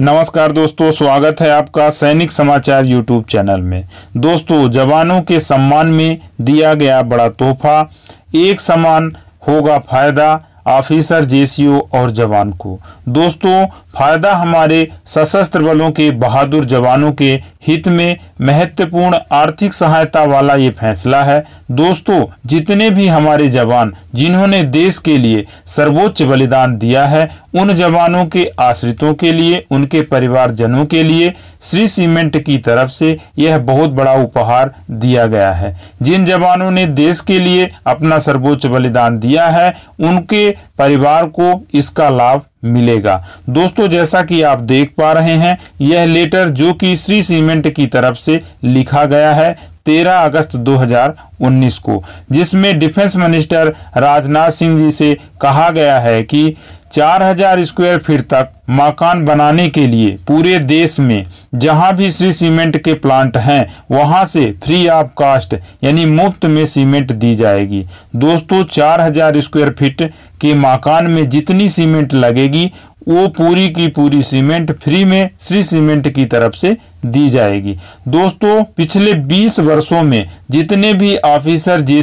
नमस्कार दोस्तों स्वागत है आपका सैनिक समाचार यूट्यूब चैनल में दोस्तों जवानों के सम्मान में दिया गया बड़ा तोहफा एक समान होगा फायदा ऑफिसर जेसीओ और जवान को दोस्तों फायदा हमारे सशस्त्र बलों के बहादुर जवानों के हित में महत्वपूर्ण आर्थिक सहायता वाला ये फैसला है दोस्तों जितने भी हमारे जवान जिन्होंने देश के लिए सर्वोच्च बलिदान दिया है उन जवानों के आश्रितों के लिए उनके परिवारजनों के लिए श्री सीमेंट की तरफ से यह बहुत बड़ा उपहार दिया गया है जिन जवानों ने देश के लिए अपना सर्वोच्च बलिदान दिया है उनके परिवार को इसका लाभ मिलेगा दोस्तों जैसा कि आप देख पा रहे हैं यह लेटर जो कि श्री सीमेंट की तरफ से लिखा गया है 13 अगस्त 2019 को जिसमें डिफेंस मिनिस्टर राजनाथ सिंह जी से कहा गया है कि 4000 स्क्वायर फीट तक मकान बनाने के लिए पूरे देश में जहां भी श्री सीमेंट के प्लांट हैं वहां से फ्री ऑफ कास्ट यानी मुफ्त में सीमेंट दी जाएगी दोस्तों 4000 स्क्वायर फीट के मकान में जितनी सीमेंट लगेगी वो पूरी की पूरी सीमेंट फ्री में श्री सीमेंट की तरफ से दी जाएगी दोस्तों पिछले 20 वर्षों में जितने भी ऑफिसर जे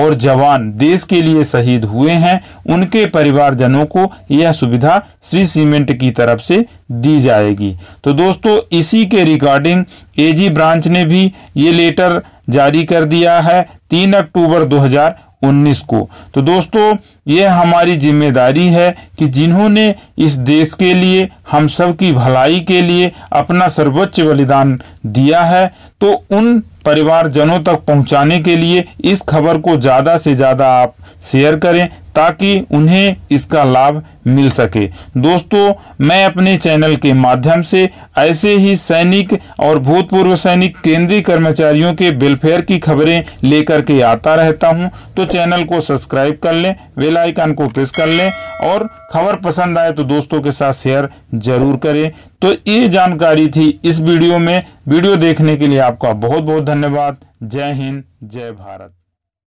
और जवान देश के लिए शहीद हुए हैं उनके परिवारजनों को यह सुविधा श्री सीमेंट की तरफ से दी जाएगी तो दोस्तों इसी के रिगार्डिंग एजी ब्रांच ने भी ये लेटर जारी कर दिया है तीन अक्टूबर 2019 को तो दोस्तों यह हमारी जिम्मेदारी है कि जिन्होंने इस देश के लिए हम सब की भलाई के लिए अपना सर्वोच्च बलिदान दिया है तो उन परिवारजनों तक पहुंचाने के लिए इस खबर को ज़्यादा से ज़्यादा आप शेयर करें ताकि उन्हें इसका लाभ मिल सके दोस्तों मैं अपने चैनल के माध्यम से ऐसे ही सैनिक और भूतपूर्व सैनिक केंद्रीय कर्मचारियों के वेलफेयर की खबरें लेकर के आता रहता हूं तो चैनल को सब्सक्राइब कर लें वेला आइकन को प्रेस कर लें और खबर पसंद आए तो दोस्तों के साथ शेयर जरूर करें तो ये जानकारी थी इस वीडियो में वीडियो देखने के लिए आपका बहुत बहुत धन्यवाद जय हिंद जय भारत